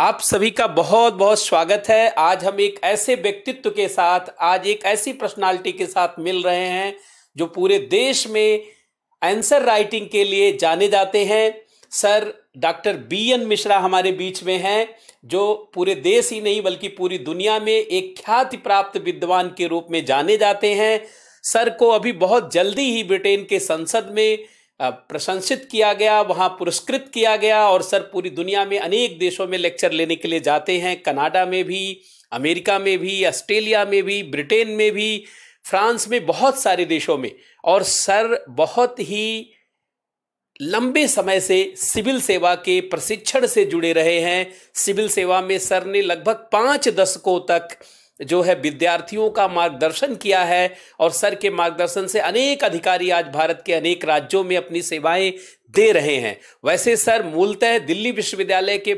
आप सभी का बहुत बहुत स्वागत है आज हम एक ऐसे व्यक्तित्व के साथ आज एक ऐसी पर्सनालिटी के साथ मिल रहे हैं जो पूरे देश में आंसर राइटिंग के लिए जाने जाते हैं sir doctor B N Mishra हमारे बीच में हैं जो पूरे देश ही नहीं बल्कि पूरी दुनिया में एक ख्याति प्राप्त विद्वान के रूप में जाने जाते हैं सर को अभी बहुत जल्दी ही ब्रिटेन के संसद में प्रशंसित किया गया वहाँ पुरस्कृत किया गया और सर पूरी दुनिया में अनेक देशों में लेक्चर लेने के लिए जाते हैं कनाडा में भी अमेरिका में भी ऑस्ट्रेलिया में भी ब्रिटेन में भी फ्रांस में बहुत सारे देशों में और सर बहुत ही लंबे समय से सिविल सेवा के प्रशिक्षण से जुड़े रहे हैं सिविल सेवा में सर ने लगभग पाँच दशकों तक जो है विद्यार्थियों का मार्गदर्शन किया है और सर के मार्गदर्शन से अनेक अधिकारी आज भारत के अनेक राज्यों में अपनी सेवाएं दे रहे हैं वैसे सर मूलतः दिल्ली विश्वविद्यालय के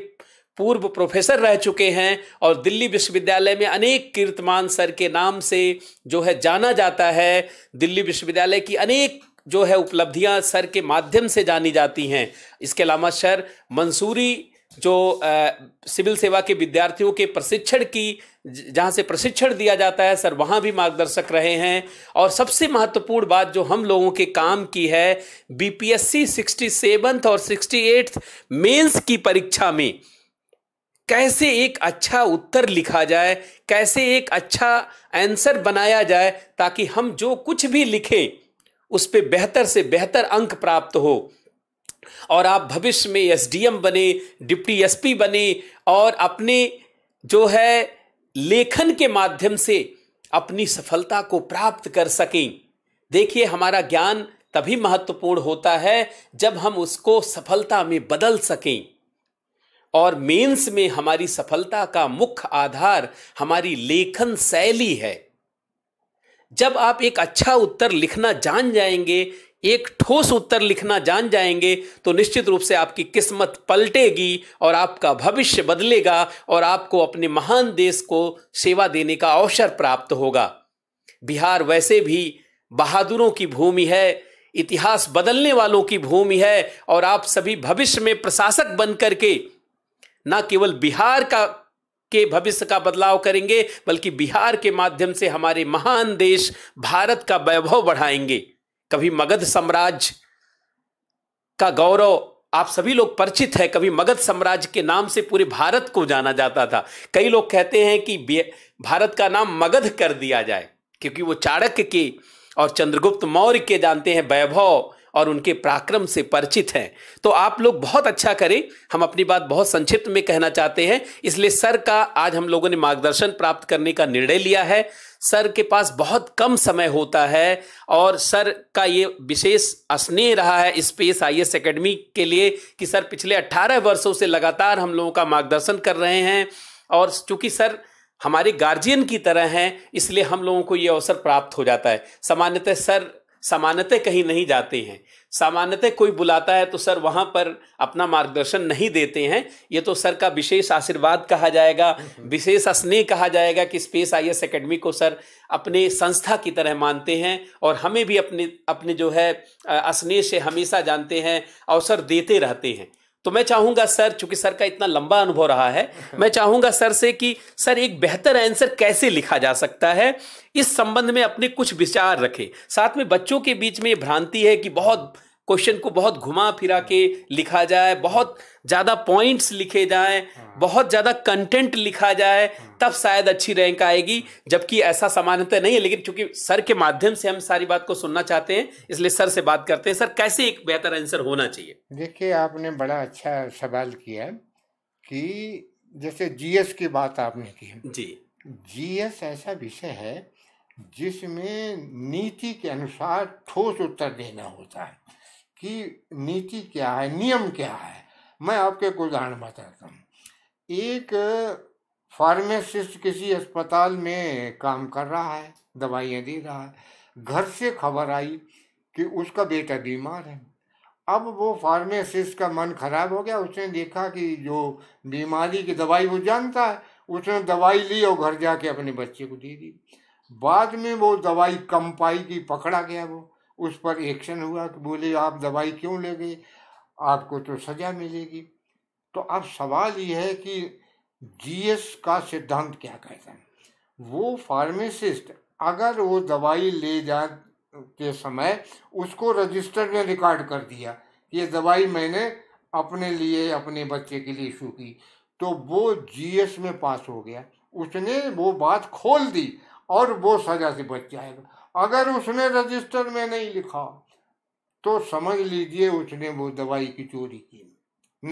पूर्व प्रोफेसर रह चुके हैं और दिल्ली विश्वविद्यालय में अनेक कीर्तमान सर के नाम से जो है जाना जाता है दिल्ली विश्वविद्यालय की अनेक जो है उपलब्धियां सर के माध्यम से जानी जाती हैं इसके अलावा सर मंसूरी जो सिविल सेवा के विद्यार्थियों के प्रशिक्षण की जहाँ से प्रशिक्षण दिया जाता है सर वहाँ भी मार्गदर्शक रहे हैं और सबसे महत्वपूर्ण बात जो हम लोगों के काम की है बीपीएससी सिक्सटी सेवन्थ और सिक्सटी एट्थ मेन्स की परीक्षा में कैसे एक अच्छा उत्तर लिखा जाए कैसे एक अच्छा आंसर बनाया जाए ताकि हम जो कुछ भी लिखें उस पर बेहतर से बेहतर अंक प्राप्त हो और आप भविष्य में एसडीएम बने डिप्टी एसपी बने और अपने जो है लेखन के माध्यम से अपनी सफलता को प्राप्त कर सकें देखिए हमारा ज्ञान तभी महत्वपूर्ण होता है जब हम उसको सफलता में बदल सकें और मेंस में हमारी सफलता का मुख्य आधार हमारी लेखन शैली है जब आप एक अच्छा उत्तर लिखना जान जाएंगे एक ठोस उत्तर लिखना जान जाएंगे तो निश्चित रूप से आपकी किस्मत पलटेगी और आपका भविष्य बदलेगा और आपको अपने महान देश को सेवा देने का अवसर प्राप्त होगा बिहार वैसे भी बहादुरों की भूमि है इतिहास बदलने वालों की भूमि है और आप सभी भविष्य में प्रशासक बन करके न केवल बिहार का के भविष्य का बदलाव करेंगे बल्कि बिहार के माध्यम से हमारे महान देश भारत का वैभव बढ़ाएंगे कभी मगध साम्राज्य का गौरव आप सभी लोग परिचित है कभी मगध साम्राज्य के नाम से पूरे भारत को जाना जाता था कई लोग कहते हैं कि भारत का नाम मगध कर दिया जाए क्योंकि वो चाणक्य की और चंद्रगुप्त मौर्य के जानते हैं वैभव और उनके पराक्रम से परिचित हैं तो आप लोग बहुत अच्छा करें हम अपनी बात बहुत संक्षिप्त में कहना चाहते हैं इसलिए सर का आज हम लोगों ने मार्गदर्शन प्राप्त करने का निर्णय लिया है सर के पास बहुत कम समय होता है और सर का ये विशेष स्नेह रहा है स्पेस आई एस अकेडमी के लिए कि सर पिछले 18 वर्षों से लगातार हम लोगों का मार्गदर्शन कर रहे हैं और चूंकि सर हमारे गार्जियन की तरह हैं इसलिए हम लोगों को ये अवसर प्राप्त हो जाता है सामान्यतः सर सामान्यतः कहीं नहीं जाते हैं सामान्यतः कोई बुलाता है तो सर वहाँ पर अपना मार्गदर्शन नहीं देते हैं ये तो सर का विशेष आशीर्वाद कहा जाएगा विशेष स्नेह कहा जाएगा कि स्पेस आई एस अकेडमी को सर अपने संस्था की तरह मानते हैं और हमें भी अपने अपने जो है स्नेह से हमेशा जानते हैं अवसर देते रहते हैं तो मैं चाहूंगा सर चूंकि सर का इतना लंबा अनुभव रहा है मैं चाहूंगा सर से कि सर एक बेहतर आंसर कैसे लिखा जा सकता है इस संबंध में अपने कुछ विचार रखें साथ में बच्चों के बीच में भ्रांति है कि बहुत क्वेश्चन को बहुत घुमा फिरा के लिखा जाए बहुत ज़्यादा पॉइंट्स लिखे जाए हाँ। बहुत ज़्यादा कंटेंट लिखा जाए हाँ। तब शायद अच्छी रैंक आएगी जबकि ऐसा सामान्यतः नहीं है लेकिन चूंकि सर के माध्यम से हम सारी बात को सुनना चाहते हैं इसलिए सर से बात करते हैं सर कैसे एक बेहतर आंसर होना चाहिए देखिए आपने बड़ा अच्छा सवाल किया कि जैसे जीएस की बात आपने की जी जीएस ऐसा विषय है जिसमें नीति के अनुसार ठोस उत्तर देना होता है कि नीति क्या है नियम क्या है मैं आपके एक उदाहरण बताता हूँ एक फार्मेसिस्ट किसी अस्पताल में काम कर रहा है दवाइयाँ दे रहा है घर से खबर आई कि उसका बेटा बीमार है अब वो फार्मेसिस्ट का मन खराब हो गया उसने देखा कि जो बीमारी की दवाई वो जानता है उसने दवाई ली और घर जाके अपने बच्चे को दे दी बाद में वो दवाई कम पाई की पकड़ा गया वो उस पर एक्शन हुआ कि बोले आप दवाई क्यों ले गए आपको तो सज़ा मिलेगी तो अब सवाल यह है कि जीएस का सिद्धांत क्या कहता है वो फार्मेसिस्ट अगर वो दवाई ले जा के समय उसको रजिस्टर में रिकॉर्ड कर दिया ये दवाई मैंने अपने लिए अपने बच्चे के लिए इशू की तो वो जीएस में पास हो गया उसने वो बात खोल दी और वो सजा से बच जाएगा अगर उसने रजिस्टर में नहीं लिखा तो समझ लीजिए उसने वो दवाई की चोरी की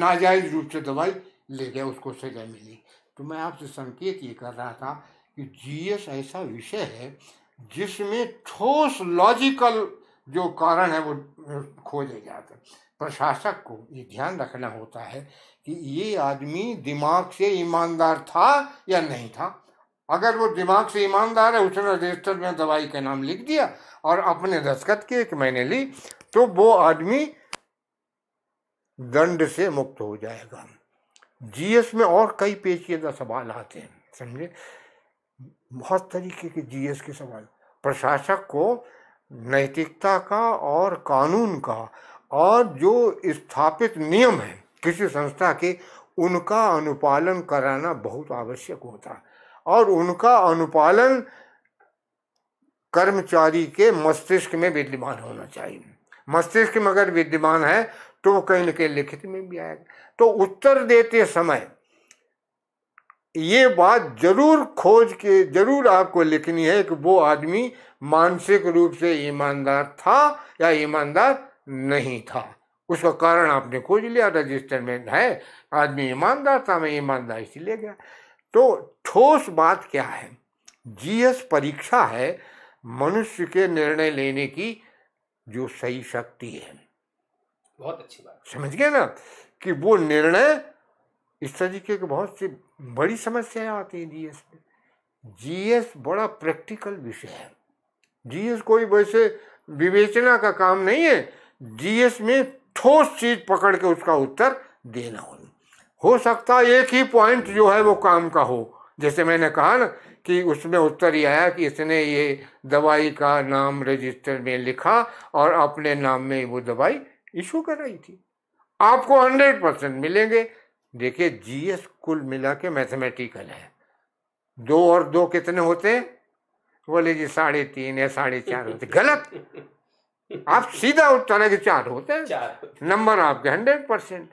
नाजायज रूप से दवाई ले गया उसको सजा मिली तो मैं आपसे संकेत ये कर रहा था कि जीएस ऐसा विषय है जिसमें ठोस लॉजिकल जो कारण है वो खोजे जाते प्रशासक को ये ध्यान रखना होता है कि ये आदमी दिमाग से ईमानदार था या नहीं था अगर वो दिमाग से ईमानदार है उसने रजिस्टर में दवाई का नाम लिख दिया और अपने दस्खत किए कि मैंने ली तो वो आदमी दंड से मुक्त हो जाएगा जीएस में और कई पेचीदा सवाल आते हैं समझे बहुत तरीके के जीएस के सवाल प्रशासक को नैतिकता का और कानून का और जो स्थापित नियम है किसी संस्था के उनका अनुपालन कराना बहुत आवश्यक होता है और उनका अनुपालन कर्मचारी के मस्तिष्क में विद्यमान होना चाहिए मस्तिष्क में अगर विद्यमान है तो वो कहीं ना कहीं लिखित में भी आएगा तो उत्तर देते समय ये बात जरूर खोज के जरूर आपको लिखनी है कि वो आदमी मानसिक रूप से ईमानदार था या ईमानदार नहीं था उसका कारण आपने खोज लिया रजिस्टर में है आदमी ईमानदार था मैं ईमानदार इसलिए गया तो ठोस बात क्या है जीएस परीक्षा है मनुष्य के निर्णय लेने की जो सही शक्ति है बहुत अच्छी बात समझ गए ना कि वो निर्णय इस तरीके के बहुत सी बड़ी समस्याएं आती हैं जीएस में जीएस बड़ा प्रैक्टिकल विषय है जीएस कोई वैसे विवेचना का काम नहीं है जीएस में ठोस चीज पकड़ के उसका उत्तर देना होना हो सकता है एक ही पॉइंट जो है वो काम का हो जैसे मैंने कहा ना कि उसमें उत्तर ये आया कि इसने ये दवाई का नाम रजिस्टर में लिखा और अपने नाम में वो दवाई इशू कराई थी आपको हंड्रेड परसेंट मिलेंगे देखिए जीएस कुल मिला के मैथमेटिकल है दो और दो कितने होते हैं बोले जी साढ़े तीन या साढ़े चार होते गलत आप सीधा उत्तर है कि चार होते हैं नंबर आपके हंड्रेड परसेंट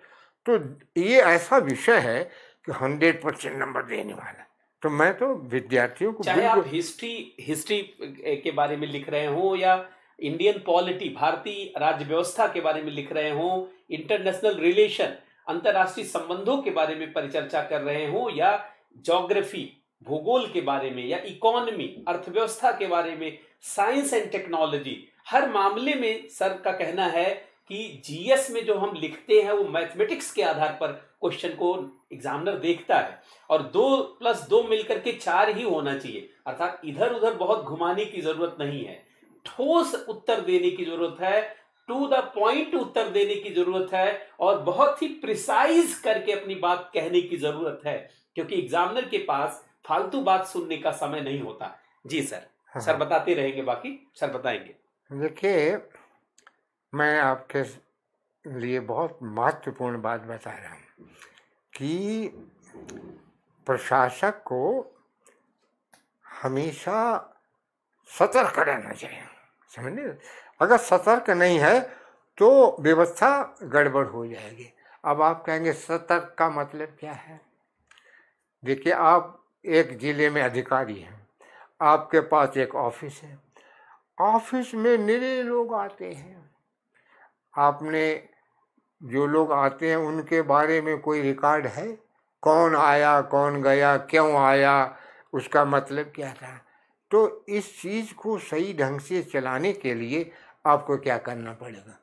तो ये ऐसा विषय है कि हंड्रेड परसेंट नंबर देने वाला तो मैं तो विद्यार्थियों को चाहे आप हिस्ट्री हिस्ट्री के बारे में लिख रहे हो या इंडियन पॉलिटी भारतीय राज्य व्यवस्था के बारे में लिख रहे हो इंटरनेशनल रिलेशन अंतर्राष्ट्रीय संबंधों के बारे में परिचर्चा कर रहे हो या जोग्राफी भूगोल के बारे में या इकोनॉमी अर्थव्यवस्था के बारे में साइंस एंड टेक्नोलॉजी हर मामले में सर का कहना है कि जीएस में जो हम लिखते हैं वो मैथमेटिक्स के आधार पर क्वेश्चन को एग्जामिनर देखता है और दो प्लस दो मिलकर के चार ही होना चाहिए अर्थात इधर उधर बहुत घुमाने की जरूरत नहीं है ठोस उत्तर देने की जरूरत है टू द पॉइंट उत्तर देने की जरूरत है और बहुत ही प्रिसाइज करके अपनी बात कहने की जरूरत है क्योंकि एग्जामिनर के पास फालतू बात सुनने का समय नहीं होता जी सर हाँ।, हाँ। सर बताते रहेंगे बाकी सर बताएंगे देखिए मैं आपके लिए बहुत महत्वपूर्ण बात बता रहा हूँ कि प्रशासक को हमेशा सतर्क रहना चाहिए समझने अगर सतर्क नहीं है तो व्यवस्था गड़बड़ हो जाएगी अब आप कहेंगे सतर्क का मतलब क्या है देखिए आप एक ज़िले में अधिकारी हैं आपके पास एक ऑफिस है ऑफिस में निरे लोग आते हैं आपने जो लोग आते हैं उनके बारे में कोई रिकॉर्ड है कौन आया कौन गया क्यों आया उसका मतलब क्या था तो इस चीज़ को सही ढंग से चलाने के लिए आपको क्या करना पड़ेगा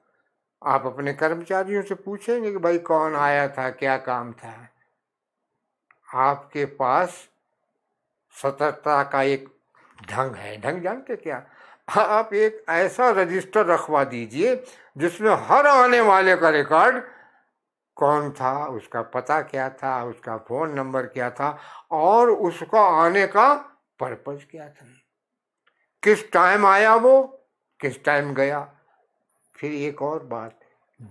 आप अपने कर्मचारियों से पूछेंगे कि भाई कौन आया था क्या काम था आपके पास सतर्कता का एक ढंग है ढंग जानते क्या हाँ, आप एक ऐसा रजिस्टर रखवा दीजिए जिसमें हर आने वाले का रिकॉर्ड कौन था उसका पता क्या था उसका फ़ोन नंबर क्या था और उसका आने का पर्पज़ क्या था किस टाइम आया वो किस टाइम गया फिर एक और बात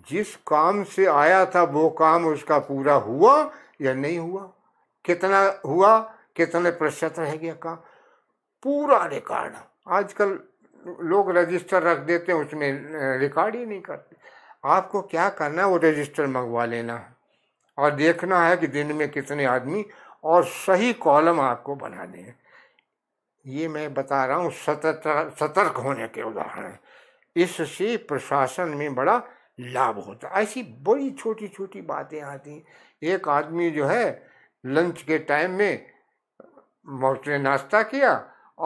जिस काम से आया था वो काम उसका पूरा हुआ या नहीं हुआ कितना हुआ कितने प्रतिशत रह गया काम पूरा रिकॉर्ड आजकल लोग रजिस्टर रख देते हैं उसमें रिकॉर्ड ही नहीं करते आपको क्या करना है वो रजिस्टर मंगवा लेना है और देखना है कि दिन में कितने आदमी और सही कॉलम आपको बना दें ये मैं बता रहा हूँ सतर्क सतर्क होने के उदाहरण इससे प्रशासन में बड़ा लाभ होता है ऐसी बड़ी छोटी छोटी बातें आती हैं एक आदमी जो है लंच के टाइम में उसने नाश्ता किया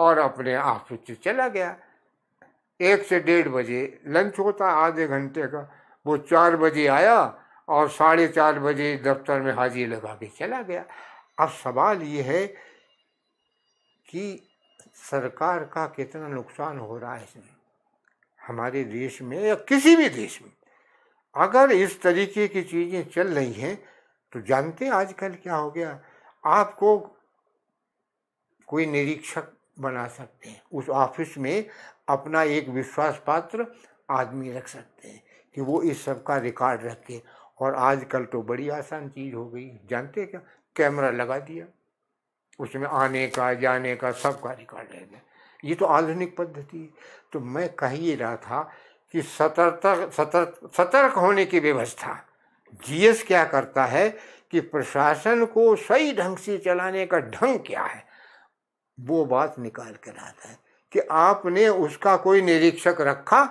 और अपने ऑफिस से चला गया एक से डेढ़ बजे लंच होता आधे घंटे का वो चार बजे आया और साढ़े चार बजे दफ्तर में हाजिर लगा के चला गया अब सवाल ये है कि सरकार का कितना नुकसान हो रहा है इसमें हमारे देश में या किसी भी देश में अगर इस तरीके की चीज़ें चल रही हैं तो जानते आजकल क्या हो गया आपको कोई निरीक्षक बना सकते हैं उस ऑफिस में अपना एक विश्वास पात्र आदमी रख सकते हैं कि वो इस सब का रिकॉर्ड रखे और आजकल तो बड़ी आसान चीज़ हो गई जानते क्या कैमरा लगा दिया उसमें आने का जाने का सब का रिकॉर्ड गया ये तो आधुनिक पद्धति है तो मैं कह ही रहा था कि सतर्क सतर्क सतर्क होने की व्यवस्था जीएस क्या करता है कि प्रशासन को सही ढंग से चलाने का ढंग क्या है वो बात निकाल कर आता है कि आपने उसका कोई निरीक्षक रखा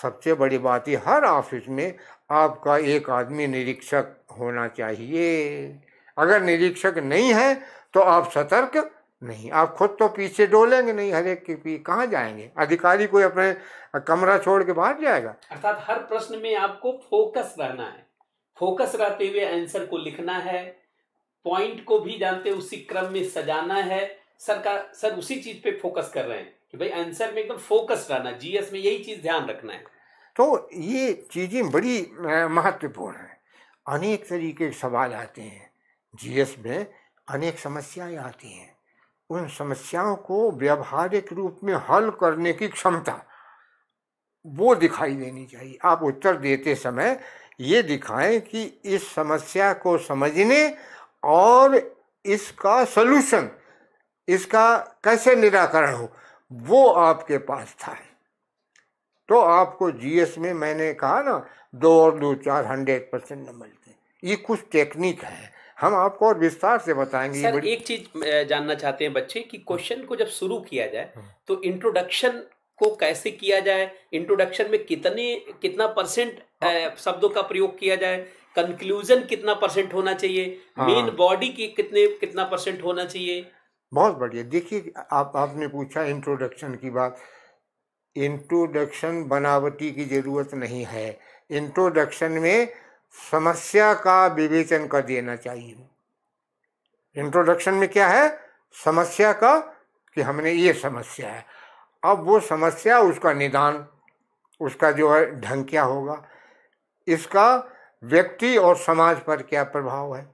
सबसे बड़ी बात ही हर ऑफिस में आपका एक आदमी निरीक्षक होना चाहिए अगर निरीक्षक नहीं है तो आप सतर्क नहीं आप खुद तो पीछे डोलेंगे नहीं हर एक के पी कहाँ जाएंगे अधिकारी कोई अपने कमरा छोड़ के बाहर जाएगा अर्थात हर प्रश्न में आपको फोकस रहना है फोकस रहते हुए आंसर को लिखना है पॉइंट को भी जानते हैं उसी क्रम में सजाना है सर का सर उसी चीज पे फोकस कर रहे हैं कि भाई आंसर में एकदम फोकस रहना जीएस में यही चीज ध्यान रखना है तो ये चीजें बड़ी महत्वपूर्ण है अनेक तरीके के सवाल आते हैं जीएस में अनेक समस्याएं आती हैं उन समस्याओं को व्यवहारिक रूप में हल करने की क्षमता वो दिखाई देनी चाहिए आप उत्तर देते समय ये दिखाएं कि इस समस्या को समझने और इसका सलूशन इसका कैसे निराकरण हो वो आपके पास था तो आपको जीएस में मैंने कहा ना दो और दो चार हंड्रेड परसेंट न मिलते ये कुछ टेक्निक है हम आपको और विस्तार से बताएंगे सर एक चीज जानना चाहते हैं बच्चे कि क्वेश्चन को जब शुरू किया जाए हाँ। तो इंट्रोडक्शन को कैसे किया जाए इंट्रोडक्शन में कितने कितना परसेंट हाँ। शब्दों का प्रयोग किया जाए कंक्लूजन कितना परसेंट होना चाहिए मेन हाँ। बॉडी की कितने कितना परसेंट होना चाहिए बहुत बढ़िया देखिए आप आपने पूछा इंट्रोडक्शन की बात इंट्रोडक्शन बनावटी की ज़रूरत नहीं है इंट्रोडक्शन में समस्या का विवेचन कर देना चाहिए इंट्रोडक्शन में क्या है समस्या का कि हमने ये समस्या है अब वो समस्या उसका निदान उसका जो है ढंग क्या होगा इसका व्यक्ति और समाज पर क्या प्रभाव है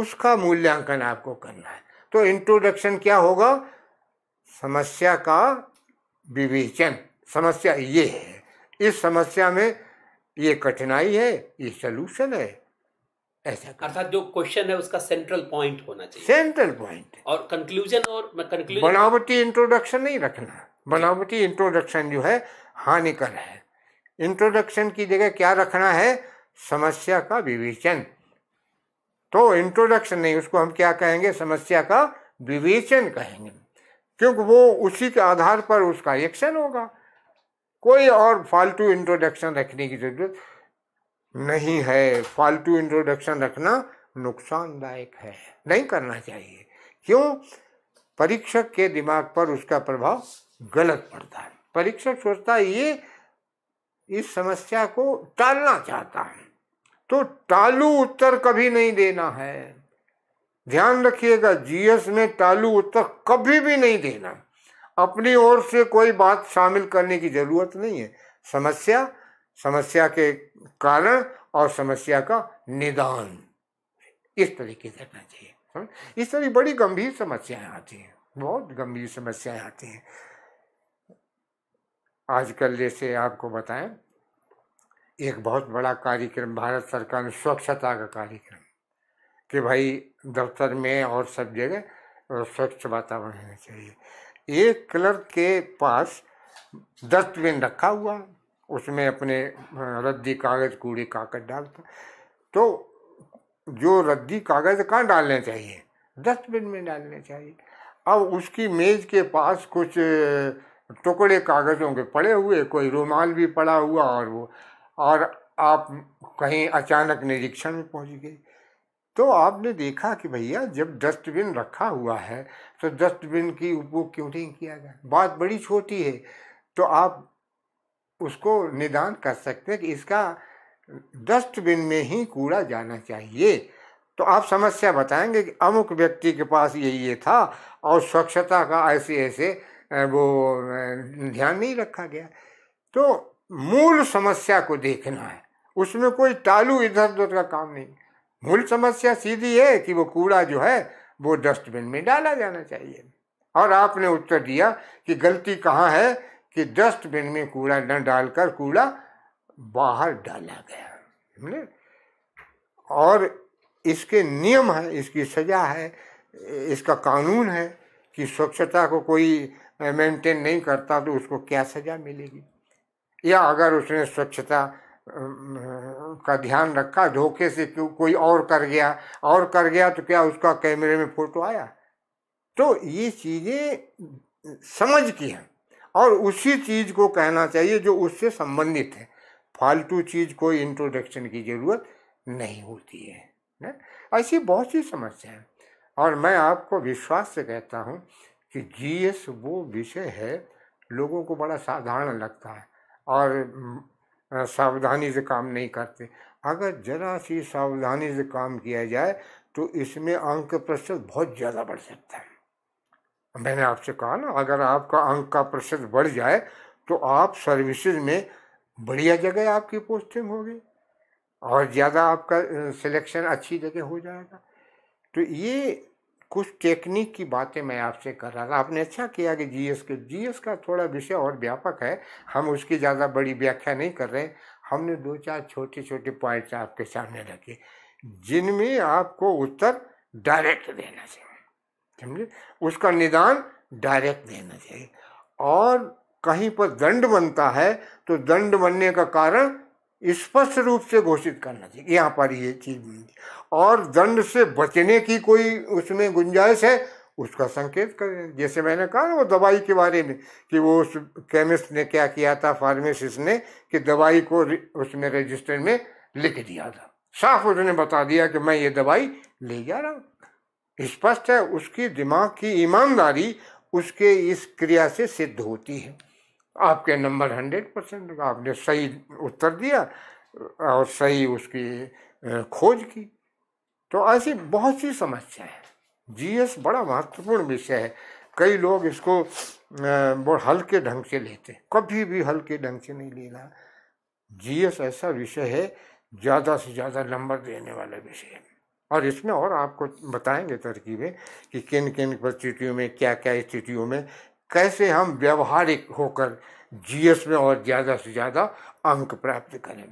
उसका मूल्यांकन आपको करना है तो इंट्रोडक्शन क्या होगा समस्या का विवेचन समस्या ये है इस समस्या में ये कठिनाई है ये सलूशन है ऐसा अर्थात जो क्वेश्चन है उसका सेंट्रल पॉइंट होना चाहिए सेंट्रल पॉइंट और कंक्लूजन और कंक्लूजन बनावटी इंट्रोडक्शन नहीं रखना बनावटी इंट्रोडक्शन जो है हानिकर है इंट्रोडक्शन की जगह क्या रखना है समस्या का विवेचन तो इंट्रोडक्शन नहीं उसको हम क्या कहेंगे समस्या का विवेचन कहेंगे क्योंकि वो उसी के आधार पर उसका एक्शन होगा कोई और फालतू इंट्रोडक्शन रखने की जरूरत नहीं है फालतू इंट्रोडक्शन रखना नुकसानदायक है नहीं करना चाहिए क्यों परीक्षक के दिमाग पर उसका प्रभाव गलत पड़ता है परीक्षक सोचता है ये इस समस्या को टालना चाहता है तो टालू उत्तर कभी नहीं देना है ध्यान रखिएगा जीएस में टालू उत्तर कभी भी नहीं देना अपनी ओर से कोई बात शामिल करने की जरूरत नहीं है समस्या समस्या के कारण और समस्या का निदान इस तरीके से करना चाहिए इस तरह बड़ी गंभीर समस्याएं आती हैं बहुत गंभीर समस्याएं आती हैं आजकल जैसे आपको बताएं एक बहुत बड़ा कार्यक्रम भारत सरकार ने स्वच्छता का कार्यक्रम कि भाई दफ्तर में और सब जगह स्वच्छ वातावरण होना चाहिए एक क्लर्क के पास डस्टबिन रखा हुआ उसमें अपने रद्दी कागज़ कूड़े कागज डालता तो जो रद्दी कागज़ कहाँ डालने चाहिए डस्टबिन में डालने चाहिए अब उसकी मेज़ के पास कुछ टुकड़े कागज़ों के पड़े हुए कोई रुमाल भी पड़ा हुआ और वो और आप कहीं अचानक निरीक्षण में पहुंच गए तो आपने देखा कि भैया जब डस्टबिन रखा हुआ है तो डस्टबिन की उपयोग क्यों नहीं किया गया बात बड़ी छोटी है तो आप उसको निदान कर सकते हैं कि इसका डस्टबिन में ही कूड़ा जाना चाहिए तो आप समस्या बताएंगे कि अमुक व्यक्ति के पास ये ये था और स्वच्छता का ऐसे ऐसे वो ध्यान नहीं रखा गया तो मूल समस्या को देखना है उसमें कोई टालू इधर उधर का काम नहीं मूल समस्या सीधी है कि वो कूड़ा जो है वो डस्टबिन में डाला जाना चाहिए और आपने उत्तर दिया कि गलती कहाँ है कि डस्टबिन में कूड़ा न डालकर कूड़ा बाहर डाला गया समझे और इसके नियम है इसकी सज़ा है इसका कानून है कि स्वच्छता को कोई मेंटेन नहीं करता तो उसको क्या सज़ा मिलेगी या अगर उसने स्वच्छता का ध्यान रखा धोखे से क्यों कोई और कर गया और कर गया तो क्या उसका कैमरे में फोटो आया तो ये चीज़ें समझ की हैं और उसी चीज़ को कहना चाहिए जो उससे संबंधित है फालतू चीज़ कोई इंट्रोडक्शन की ज़रूरत नहीं होती है ना ऐसी बहुत सी समस्याएं और मैं आपको विश्वास से कहता हूँ कि जीएस वो विषय है लोगों को बड़ा साधारण लगता है और सावधानी से काम नहीं करते अगर जरा सी सावधानी से काम किया जाए तो इसमें अंक प्रतिशत बहुत ज़्यादा बढ़ सकता है मैंने आपसे कहा ना अगर आपका अंक का प्रतिशत बढ़ जाए तो आप सर्विसेज में बढ़िया जगह आपकी पोस्टिंग होगी और ज़्यादा आपका सिलेक्शन अच्छी जगह हो जाएगा तो ये कुछ टेक्निक की बातें मैं आपसे कर रहा था आपने अच्छा किया कि जीएस के जीएस का थोड़ा विषय और व्यापक है हम उसकी ज़्यादा बड़ी व्याख्या नहीं कर रहे हमने दो चार छोटे छोटे पॉइंट्स आपके सामने रखे जिनमें आपको उत्तर डायरेक्ट देना चाहिए समझे उसका निदान डायरेक्ट देना चाहिए और कहीं पर दंड बनता है तो दंड बनने का कारण स्पष्ट रूप से घोषित करना चाहिए यहाँ पर ये चीज और दंड से बचने की कोई उसमें गुंजाइश है उसका संकेत करें जैसे मैंने कहा ना वो दवाई के बारे में कि वो उस केमिस्ट ने क्या किया था फार्मेसिस्ट ने कि दवाई को उसमें रजिस्टर में लिख दिया था साफ उसने बता दिया कि मैं ये दवाई ले जा रहा हूँ स्पष्ट है उसकी दिमाग की ईमानदारी उसके इस क्रिया से सिद्ध होती है आपके नंबर हंड्रेड परसेंट आपने सही उत्तर दिया और सही उसकी खोज की तो ऐसी बहुत सी समस्या है जीएस बड़ा महत्वपूर्ण विषय है कई लोग इसको हल्के ढंग से लेते कभी भी हल्के ढंग से नहीं लेना जीएस ऐसा विषय है ज़्यादा से ज़्यादा नंबर देने वाला विषय है और इसमें और आपको बताएंगे तरकीबें कि किन किन परिस्थितियों में क्या क्या स्थितियों में कैसे हम व्यवहारिक होकर जीएस में और ज़्यादा से ज़्यादा अंक प्राप्त करें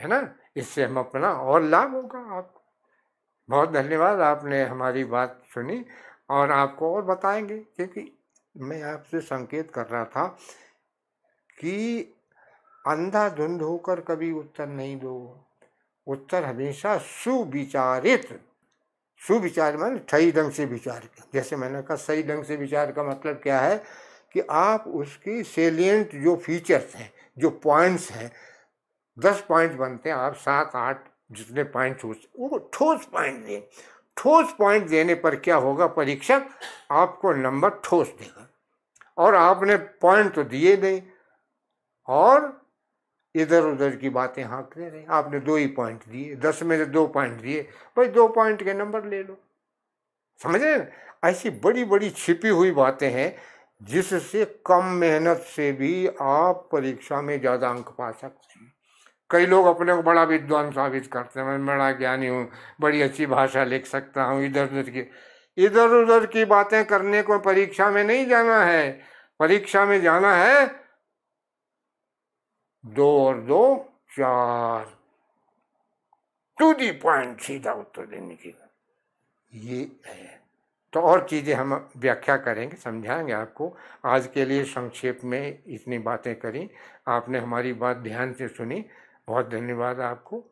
है ना इससे हम अपना और लाभ होगा आपको बहुत धन्यवाद आपने हमारी बात सुनी और आपको और बताएंगे क्योंकि मैं आपसे संकेत कर रहा था कि अंधाधुंध होकर कभी उत्तर नहीं दो उत्तर हमेशा सुविचारित सुविचार मैंने सही ढंग से विचार जैसे मैंने कहा सही ढंग से विचार का मतलब क्या है कि आप उसकी सेलियंट जो फीचर्स हैं जो पॉइंट्स हैं दस पॉइंट बनते हैं आप सात आठ जितने पॉइंट सोचते वो ठोस पॉइंट दें ठोस पॉइंट देने पर क्या होगा परीक्षक आपको नंबर ठोस देगा और आपने पॉइंट तो दिए नहीं और इधर उधर की बातें हाँकते रहे आपने दो ही पॉइंट दिए दस में से दो पॉइंट दिए भाई दो पॉइंट के नंबर ले लो समझ रहे ऐसी बड़ी बड़ी छिपी हुई बातें हैं जिससे कम मेहनत से भी आप परीक्षा में ज़्यादा अंक पा सकते हैं कई लोग अपने को बड़ा विद्वान साबित करते हैं मैं बड़ा ज्ञानी हूँ बड़ी अच्छी भाषा लिख सकता हूँ इधर उधर की इधर उधर की बातें करने को परीक्षा में नहीं जाना है परीक्षा में जाना है दो और दो चार टू दी पॉइंट सीधा उत्तर देने की ये है तो और चीज़ें हम व्याख्या करेंगे समझाएंगे आपको आज के लिए संक्षेप में इतनी बातें करी आपने हमारी बात ध्यान से सुनी बहुत धन्यवाद आपको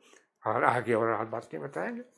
और आगे और और बातें बताएंगे